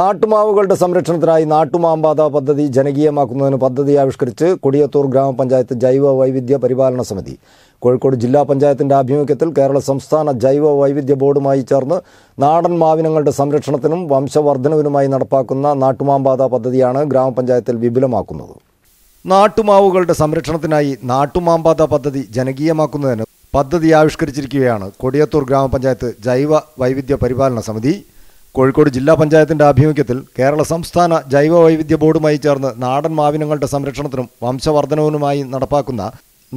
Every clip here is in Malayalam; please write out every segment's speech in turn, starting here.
നാട്ടുമാവുകളുടെ സംരക്ഷണത്തിനായി നാട്ടുമാമ്പാത പദ്ധതി ജനകീയമാക്കുന്നതിന് പദ്ധതി ആവിഷ്കരിച്ച് കൊടിയത്തൂർ ഗ്രാമപഞ്ചായത്ത് ജൈവ വൈവിധ്യ പരിപാലന സമിതി കോഴിക്കോട് ജില്ലാ പഞ്ചായത്തിൻ്റെ ആഭിമുഖ്യത്തിൽ കേരള സംസ്ഥാന ജൈവ വൈവിധ്യ ബോർഡുമായി ചേർന്ന് നാടൻ മാവിനങ്ങളുടെ സംരക്ഷണത്തിനും വംശവർദ്ധനവിനുമായി നടപ്പാക്കുന്ന നാട്ടുമാമ്പാത പദ്ധതിയാണ് ഗ്രാമപഞ്ചായത്തിൽ വിപുലമാക്കുന്നത് നാട്ടുമാവുകളുടെ സംരക്ഷണത്തിനായി നാട്ടുമാമ്പാത പദ്ധതി ജനകീയമാക്കുന്നതിന് പദ്ധതി ആവിഷ്കരിച്ചിരിക്കുകയാണ് കൊടിയത്തൂർ ഗ്രാമപഞ്ചായത്ത് ജൈവ വൈവിധ്യ പരിപാലന സമിതി കോഴിക്കോട് ജില്ലാ പഞ്ചായത്തിന്റെ ആഭിമുഖ്യത്തിൽ കേരള സംസ്ഥാന ജൈവ വൈവിധ്യ ബോർഡുമായി ചേർന്ന് നാടൻ മാവിനങ്ങളുടെ സംരക്ഷണത്തിനും വംശവർധനവിനുമായി നടപ്പാക്കുന്ന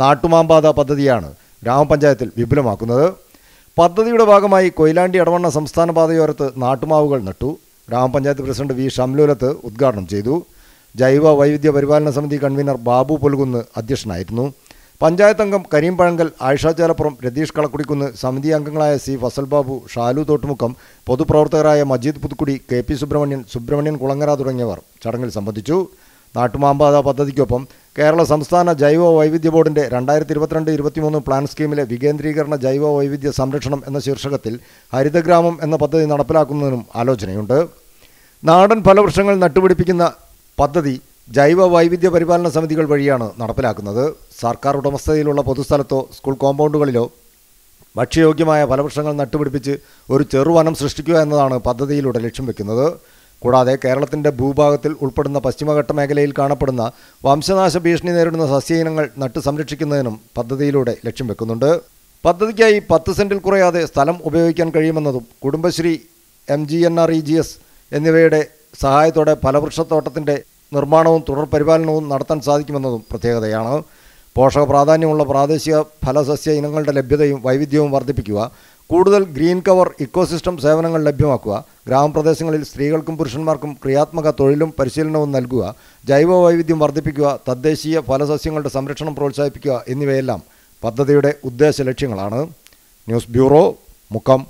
നാട്ടുമാമ്പാത പദ്ധതിയാണ് ഗ്രാമപഞ്ചായത്തിൽ വിപുലമാക്കുന്നത് പദ്ധതിയുടെ ഭാഗമായി കൊയിലാണ്ടി ഇടവണ്ണ സംസ്ഥാന പാതയോരത്ത് നാട്ടുമാവുകൾ നട്ടു ഗ്രാമപഞ്ചായത്ത് പ്രസിഡന്റ് വി ഷംലൂലത്ത് ഉദ്ഘാടനം ചെയ്തു ജൈവ വൈവിധ്യ പരിപാലന സമിതി കൺവീനർ ബാബു പൊൽകുന്ന് അധ്യക്ഷനായിരുന്നു പഞ്ചായത്ത് അംഗം കരീം പഴങ്കൽ ആയിഷ ചേലപ്പുറം രതീഷ് കളക്കുടിക്കുന്ന് സമിതി അംഗങ്ങളായ സി ഫസൽ ബാബു ഷാലു തോട്ടുമുക്കം പൊതുപ്രവർത്തകരായ മജീദ് പുതുക്കുടി കെ പി സുബ്രഹ്മണ്യൻ സുബ്രഹ്മണ്യൻ കുളങ്ങര തുടങ്ങിയവർ ചടങ്ങിൽ സംബന്ധിച്ചു നാട്ടുമാമ്പാത പദ്ധതിക്കൊപ്പം കേരള സംസ്ഥാന ജൈവ വൈവിധ്യ ബോർഡിൻ്റെ രണ്ടായിരത്തി ഇരുപത്തിരണ്ട് ഇരുപത്തിമൂന്ന് പ്ലാൻ സ്കീമിലെ വികേന്ദ്രീകരണ ജൈവ വൈവിധ്യ സംരക്ഷണം എന്ന ശീർഷകത്തിൽ ഹരിതഗ്രാമം എന്ന പദ്ധതി നടപ്പിലാക്കുന്നതിനും ആലോചനയുണ്ട് നാടൻ ഫലവൃക്ഷങ്ങൾ നട്ടുപിടിപ്പിക്കുന്ന പദ്ധതി ജൈവ വൈവിധ്യ പരിപാലന സമിതികൾ വഴിയാണ് നടപ്പിലാക്കുന്നത് സർക്കാർ ഉടമസ്ഥതയിലുള്ള പൊതുസ്ഥലത്തോ സ്കൂൾ കോമ്പൗണ്ടുകളിലോ ഭക്ഷ്യയോഗ്യമായ ഫലവൃക്ഷങ്ങൾ നട്ടുപിടിപ്പിച്ച് ഒരു ചെറുവനം സൃഷ്ടിക്കുക എന്നതാണ് പദ്ധതിയിലൂടെ ലക്ഷ്യം വെക്കുന്നത് കൂടാതെ കേരളത്തിൻ്റെ ഭൂഭാഗത്തിൽ ഉൾപ്പെടുന്ന പശ്ചിമഘട്ട മേഖലയിൽ കാണപ്പെടുന്ന വംശനാശ ഭീഷണി നേരിടുന്ന ഇനങ്ങൾ നട്ട് സംരക്ഷിക്കുന്നതിനും പദ്ധതിയിലൂടെ ലക്ഷ്യം വെക്കുന്നുണ്ട് പദ്ധതിക്കായി പത്ത് സെൻറ്റിൽ കുറയാതെ സ്ഥലം ഉപയോഗിക്കാൻ കഴിയുമെന്നതും Kudumbashree M G N R E G S എന്നിവയുടെ സഹായത്തോടെ ഫലവൃക്ഷത്തോട്ടത്തിൻ്റെ നിർമ്മാണവും തുടർപരിപാലനവും നടത്താൻ സാധിക്കുമെന്നതും പ്രത്യേകതയാണ് പോഷക പ്രാധാന്യമുള്ള പ്രാദേശിക ഫലസസ്യ ഇനങ്ങളുടെ ലഭ്യതയും വൈവിധ്യവും വർദ്ധിപ്പിക്കുക കൂടുതൽ ഗ്രീൻ കവർ ഇക്കോസിസ്റ്റം സേവനങ്ങൾ ലഭ്യമാക്കുക ഗ്രാമപ്രദേശങ്ങളിൽ സ്ത്രീകൾക്കും പുരുഷന്മാർക്കും ക്രിയാത്മക തൊഴിലും പരിശീലനവും നൽകുക ജൈവ വൈവിധ്യം വർദ്ധിപ്പിക്കുക തദ്ദേശീയ ഫലസസ്യങ്ങളുടെ സംരക്ഷണം പ്രോത്സാഹിപ്പിക്കുക എന്നിവയെല്ലാം പദ്ധതിയുടെ ഉദ്ദേശ ലക്ഷ്യങ്ങളാണ് ന്യൂസ് ബ്യൂറോ മുക്കം